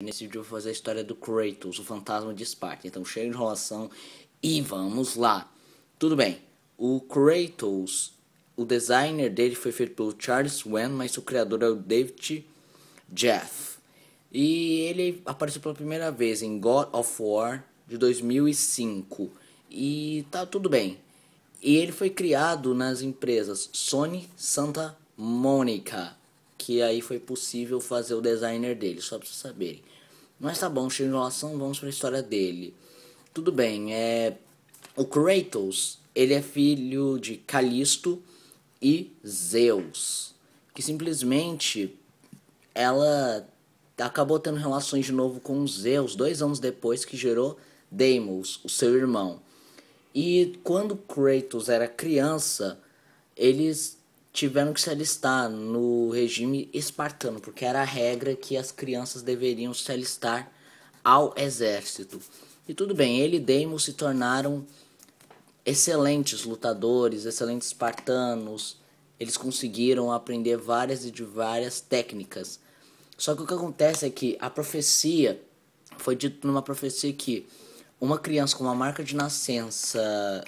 Nesse vídeo eu vou fazer a história do Kratos, o fantasma de Esparta. Então, cheio de enrolação e vamos lá. Tudo bem, o Kratos, o designer dele foi feito pelo Charles Wen, mas o criador é o David Jeff. E ele apareceu pela primeira vez em God of War de 2005. E tá tudo bem. E ele foi criado nas empresas Sony Santa Mônica que aí foi possível fazer o designer dele, só pra vocês saberem. Mas tá bom, cheio de enrolação, vamos para a história dele. Tudo bem, é o Kratos, ele é filho de Calisto e Zeus, que simplesmente ela acabou tendo relações de novo com Zeus dois anos depois que gerou Deimos, o seu irmão. E quando Kratos era criança, eles tiveram que se alistar no regime espartano, porque era a regra que as crianças deveriam se alistar ao exército. E tudo bem, ele e Deimos se tornaram excelentes lutadores, excelentes espartanos. Eles conseguiram aprender várias e de várias técnicas. Só que o que acontece é que a profecia foi dito numa profecia que uma criança com uma marca de nascença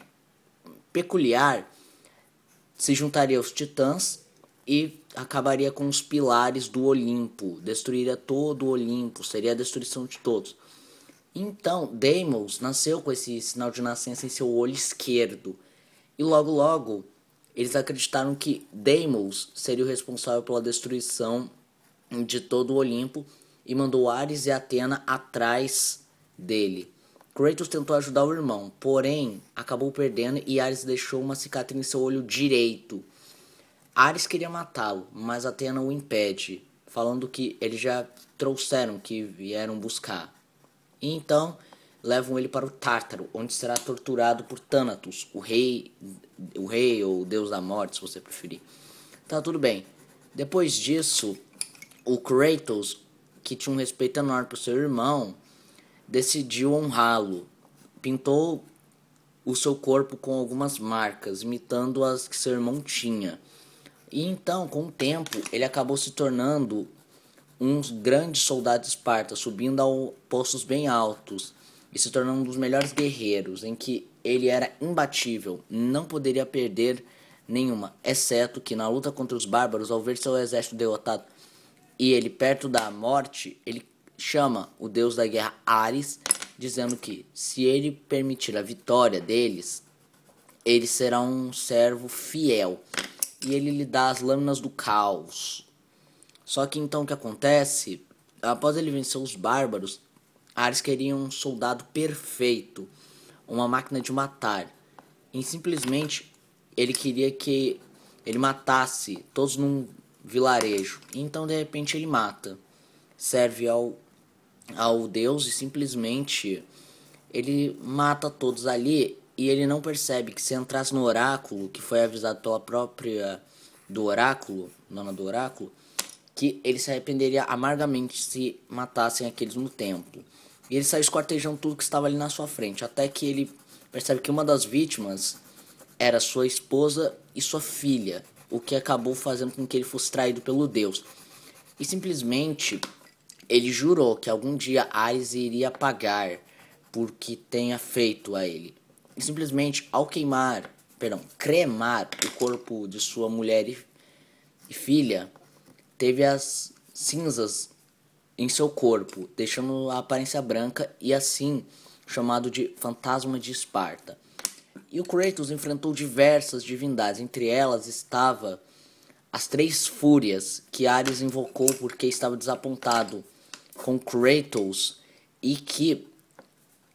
peculiar se juntaria aos titãs e acabaria com os pilares do Olimpo, destruiria todo o Olimpo, seria a destruição de todos. Então, Deimos nasceu com esse sinal de nascença em seu olho esquerdo. E logo logo, eles acreditaram que Deimos seria o responsável pela destruição de todo o Olimpo e mandou Ares e Atena atrás dele. Kratos tentou ajudar o irmão, porém acabou perdendo e Ares deixou uma cicatriz em seu olho direito. Ares queria matá-lo, mas Atena o impede, falando que eles já trouxeram que vieram buscar. E então levam ele para o Tártaro, onde será torturado por Thanatos, o rei, o rei ou o deus da morte, se você preferir. Tá tudo bem. Depois disso, o Kratos, que tinha um respeito enorme por seu irmão, decidiu honrá-lo. Pintou o seu corpo com algumas marcas, imitando as que seu irmão tinha. E então, com o tempo, ele acabou se tornando um grande soldado esparta, subindo a postos bem altos e se tornando um dos melhores guerreiros, em que ele era imbatível, não poderia perder nenhuma, exceto que na luta contra os bárbaros, ao ver seu exército derrotado e ele perto da morte, ele chama o deus da guerra Ares, dizendo que se ele permitir a vitória deles, ele será um servo fiel e ele lhe dá as lâminas do caos. Só que então o que acontece? Após ele vencer os bárbaros, Ares queria um soldado perfeito, uma máquina de matar. E simplesmente ele queria que ele matasse todos num vilarejo. Então de repente ele mata. Serve ao ao Deus e simplesmente ele mata todos ali e ele não percebe que se entrasse no oráculo, que foi avisado pela própria do oráculo, dona do oráculo, que ele se arrependeria amargamente se matassem aqueles no templo. E ele sai esquartejando tudo que estava ali na sua frente, até que ele percebe que uma das vítimas era sua esposa e sua filha, o que acabou fazendo com que ele fosse traído pelo Deus. E simplesmente ele jurou que algum dia Ares iria pagar por que tenha feito a ele. E simplesmente ao queimar, perdão, cremar o corpo de sua mulher e, e filha, teve as cinzas em seu corpo, deixando a aparência branca e assim chamado de Fantasma de Esparta. E o Kratos enfrentou diversas divindades, entre elas estava as três fúrias que Ares invocou porque estava desapontado com Kratos e que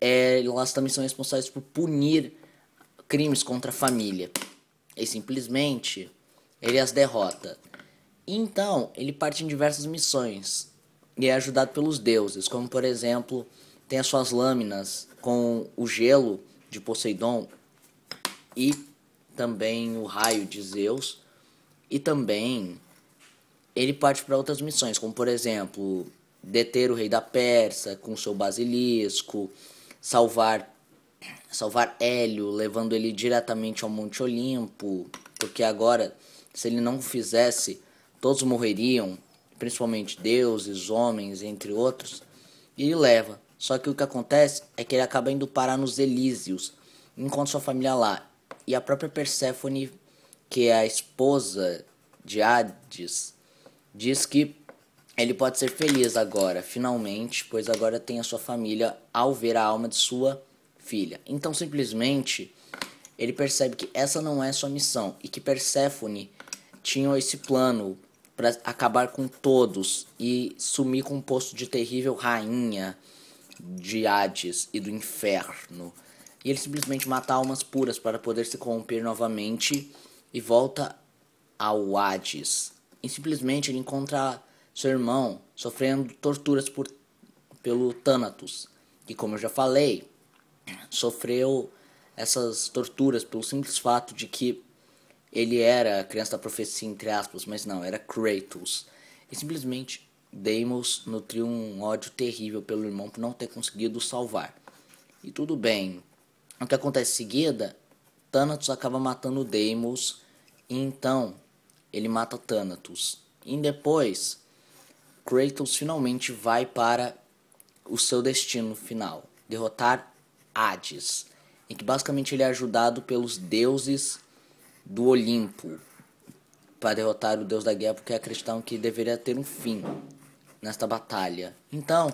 é, elas também são responsáveis por punir crimes contra a família. E simplesmente ele as derrota. Então ele parte em diversas missões e é ajudado pelos deuses, como por exemplo tem as suas lâminas com o gelo de Poseidon e também o raio de Zeus e também ele parte para outras missões, como por exemplo deter o rei da Pérsia com seu basilisco, salvar salvar Hélio, levando ele diretamente ao Monte Olimpo, porque agora, se ele não fizesse, todos morreriam, principalmente deuses, homens, entre outros, e ele leva. Só que o que acontece é que ele acaba indo parar nos Elísios, enquanto sua família lá. E a própria Perséfone, que é a esposa de Hades, diz que ele pode ser feliz agora, finalmente, pois agora tem a sua família ao ver a alma de sua filha. Então, simplesmente, ele percebe que essa não é sua missão e que Perséfone tinha esse plano para acabar com todos e sumir com o posto de terrível rainha de Hades e do inferno. E ele simplesmente mata almas puras para poder se corromper novamente e volta ao Hades. E simplesmente ele encontra seu irmão, sofrendo torturas por, pelo Thanatos, e como eu já falei, sofreu essas torturas pelo simples fato de que ele era a criança da profecia, entre aspas, mas não, era Kratos. E simplesmente Deimos nutriu um ódio terrível pelo irmão por não ter conseguido salvar. E tudo bem. O que acontece em seguida, Thanatos acaba matando Deimos, e então ele mata Thanatos. E depois Kratos finalmente vai para o seu destino final, derrotar Hades, em que basicamente ele é ajudado pelos deuses do Olimpo para derrotar o deus da guerra, porque acreditam que deveria ter um fim nesta batalha. Então,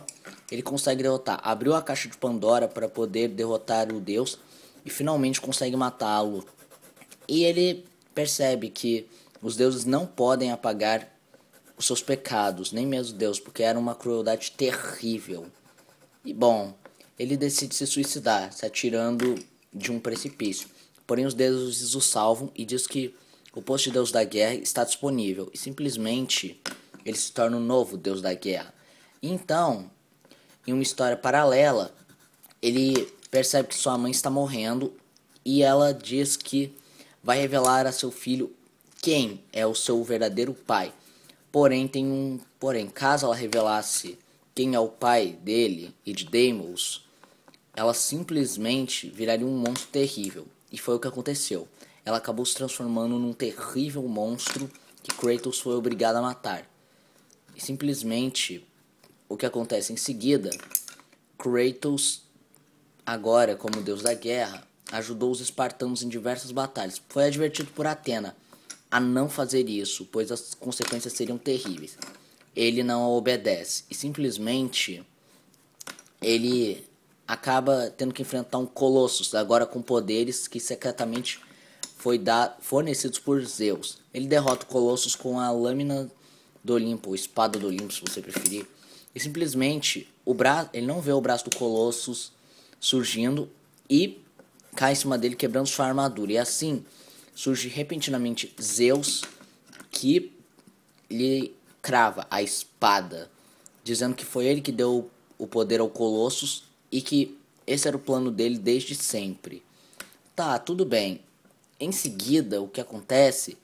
ele consegue derrotar, abriu a caixa de Pandora para poder derrotar o deus e finalmente consegue matá-lo. E ele percebe que os deuses não podem apagar os seus pecados, nem mesmo Deus, porque era uma crueldade terrível. E bom, ele decide se suicidar, se atirando de um precipício. Porém, os deuses o salvam e diz que o posto de Deus da guerra está disponível. E simplesmente ele se torna o um novo Deus da guerra. Então, em uma história paralela, ele percebe que sua mãe está morrendo e ela diz que vai revelar a seu filho quem é o seu verdadeiro pai. Porém, tem um. Porém, caso ela revelasse quem é o pai dele e de Deimos, ela simplesmente viraria um monstro terrível. E foi o que aconteceu. Ela acabou se transformando num terrível monstro que Kratos foi obrigado a matar. E simplesmente o que acontece em seguida, Kratos, agora como deus da guerra, ajudou os espartanos em diversas batalhas. Foi advertido por Atena a não fazer isso, pois as consequências seriam terríveis. Ele não obedece e simplesmente ele acaba tendo que enfrentar um Colossus, agora com poderes que secretamente foi fornecidos por Zeus. Ele derrota o Colossus com a lâmina do Olimpo, espada do Olimpo, se você preferir. E simplesmente o braço, ele não vê o braço do Colossus surgindo e cai em cima dele quebrando sua armadura. E assim, surge repentinamente Zeus, que lhe crava a espada, dizendo que foi ele que deu o poder ao Colossus e que esse era o plano dele desde sempre. Tá, tudo bem. Em seguida, o que acontece?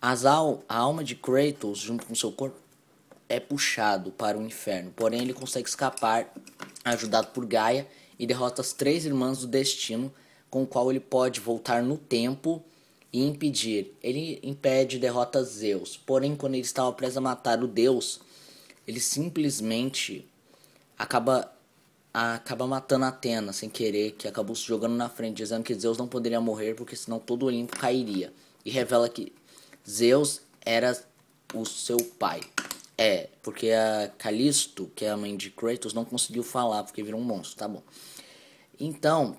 As al a alma de Kratos, junto com seu corpo, é puxado para o inferno. Porém, ele consegue escapar, ajudado por Gaia, e derrota as três irmãs do destino, com o qual ele pode voltar no tempo e impedir. Ele impede derrota Zeus, porém quando ele estava preso a matar o deus, ele simplesmente acaba acaba matando Atena sem querer, que acabou se jogando na frente, dizendo que Zeus não poderia morrer porque senão todo o Olimpo cairia. E revela que Zeus era o seu pai. É, porque a Calisto, que é a mãe de Kratos, não conseguiu falar porque virou um monstro, tá bom. Então,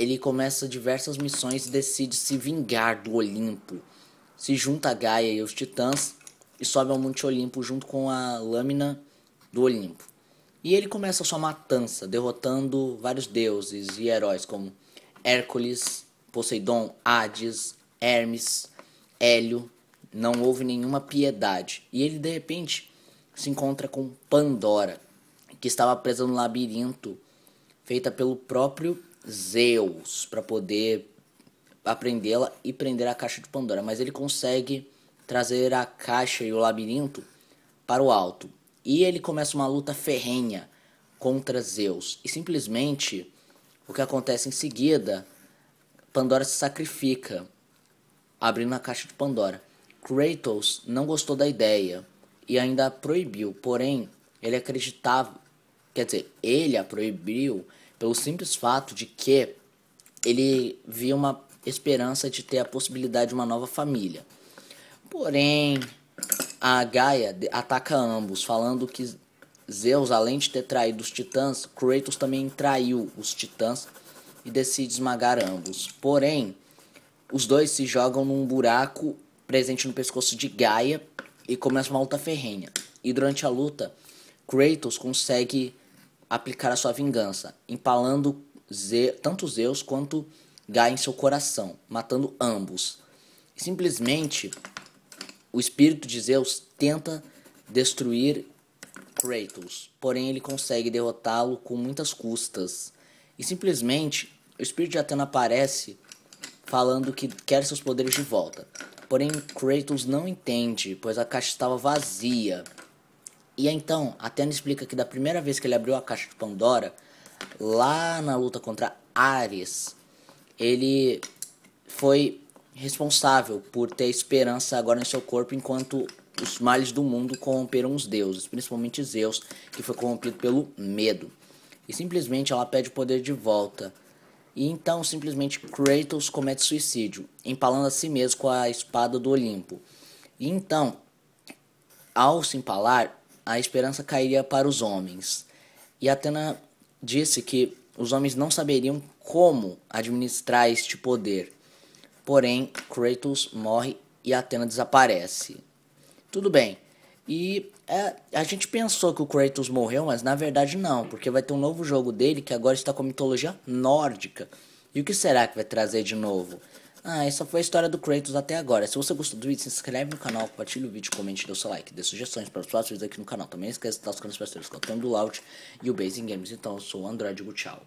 ele começa diversas missões e decide se vingar do Olimpo. Se junta a Gaia e os Titãs e sobe ao Monte Olimpo junto com a lâmina do Olimpo. E ele começa sua matança, derrotando vários deuses e heróis como Hércules, Poseidon, Hades, Hermes, Hélio. Não houve nenhuma piedade. E ele de repente se encontra com Pandora, que estava presa no labirinto feita pelo próprio Zeus para poder aprendê-la e prender a caixa de Pandora, mas ele consegue trazer a caixa e o labirinto para o alto. E ele começa uma luta ferrenha contra Zeus. E simplesmente o que acontece em seguida, Pandora se sacrifica, abrindo a caixa de Pandora. Kratos não gostou da ideia e ainda a proibiu, porém ele acreditava, quer dizer, ele a proibiu pelo simples fato de que ele via uma esperança de ter a possibilidade de uma nova família. Porém, a Gaia ataca ambos, falando que Zeus, além de ter traído os titãs, Kratos também traiu os titãs e decide esmagar ambos. Porém, os dois se jogam num buraco presente no pescoço de Gaia e começa uma luta ferrenha. E durante a luta, Kratos consegue aplicar a sua vingança, empalando Ze tanto Zeus quanto Gai em seu coração, matando ambos. Simplesmente, o espírito de Zeus tenta destruir Kratos, porém ele consegue derrotá-lo com muitas custas. E simplesmente, o espírito de Atena aparece falando que quer seus poderes de volta. Porém, Kratos não entende, pois a caixa estava vazia. E então, a Atena explica que da primeira vez que ele abriu a caixa de Pandora, lá na luta contra Ares, ele foi responsável por ter esperança agora em seu corpo enquanto os males do mundo corromperam os deuses, principalmente Zeus, que foi corrompido pelo medo. E simplesmente ela pede o poder de volta. E então simplesmente Kratos comete suicídio, empalando a si mesmo com a espada do Olimpo. E então, ao se empalar, a esperança cairia para os homens. E Atena disse que os homens não saberiam como administrar este poder. Porém, Kratos morre e Atena desaparece. Tudo bem. E é, a gente pensou que o Kratos morreu, mas na verdade não, porque vai ter um novo jogo dele que agora está com a mitologia nórdica. E o que será que vai trazer de novo? Ah, essa foi a história do Kratos até agora. Se você gostou do vídeo, se inscreve no canal, compartilhe o vídeo, comente dê o seu like. Dê sugestões para os próximos vídeos aqui no canal. Também não esqueça de estar os canais parceiros, que é o Tamo Loud e o Basing Games. Então, eu sou o André, tchau.